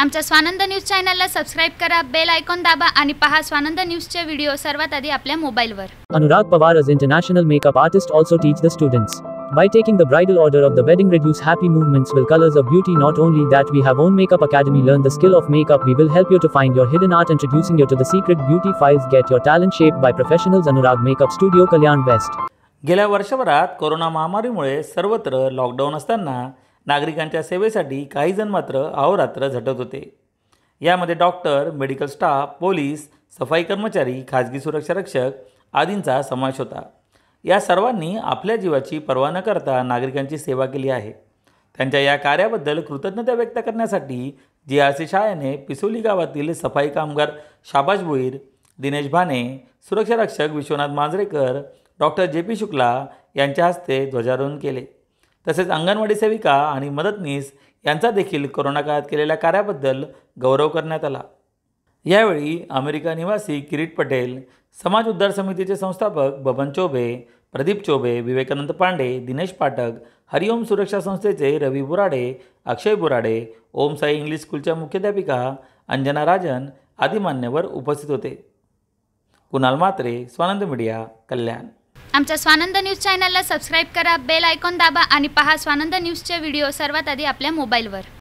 आमच्या स्वानंद न्यूज चॅनलला सबस्क्राईब करा बेल आयकॉन दाबा आणि पहा स्वानंद न्यूजचे व्हिडिओ सर्वात आधी आपल्या मोबाईलवर Anurag Pawar is international makeup artist also teach the students By taking the bridal order of the wedding reduce happy movements will colors of beauty not only that we have own makeup academy learn the skill of makeup we will help you to find your hidden art introducing you to the secret beauty files get your talent shaped by professionals Anurag Makeup Studio Kalyan West गेल्या वर्षभरात corona महामारीमुळे सर्वत्र lockdown असताना नागरिकांच्या सेवेसाठी काहीजण मात्र अहोरात्र झटत होते यामध्ये डॉक्टर मेडिकल स्टाफ पोलीस सफाई कर्मचारी खाजगी सुरक्षा रक्षक आदींचा समावेश होता या सर्वांनी आपल्या जीवाची पर्वा न करता नागरिकांची सेवा केली आहे त्यांच्या या कार्याबद्दल कृतज्ञता व्यक्त करण्यासाठी जी आर सी शाळेने पिसोली गावातील सफाई कामगार शाबाज भोईर दिनेश भाने सुरक्षा रक्षक Vishwanath Manjrekar doctor J P Shukla यांच्या हस्ते ध्वजारोहण केले तसेच अंगणवाडी सेविका आणि मदतनीस यांचा देखील कोरोना काळात केलेल्या कार्याबद्दल गौरव करण्यात आला यावेळी अमेरिका निवासी किरीट पटेल समाज उद्धार समितीचे संस्थापक बबन चोबे प्रदीप चोबे विवेकानंद पांडे दिनेश पाठक हरिओम सुरक्षा संस्थेचे रवी बुराडे अक्षय बुराडे ओम साई इंग्लिश स्कूलच्या मुख्याध्यापिका अंजना राजन आदी मान्यवर उपस्थित होते कुणाल मात्रे स्वानंद मीडिया कल्याण आमच्या स्वानंद न्यूज चॅनलला सबस्क्राईब करा बेल आयकॉन दाबा आणि पहा स्वानंद न्यूजचे व्हिडिओ सर्वात आधी आपल्या मोबाईलवर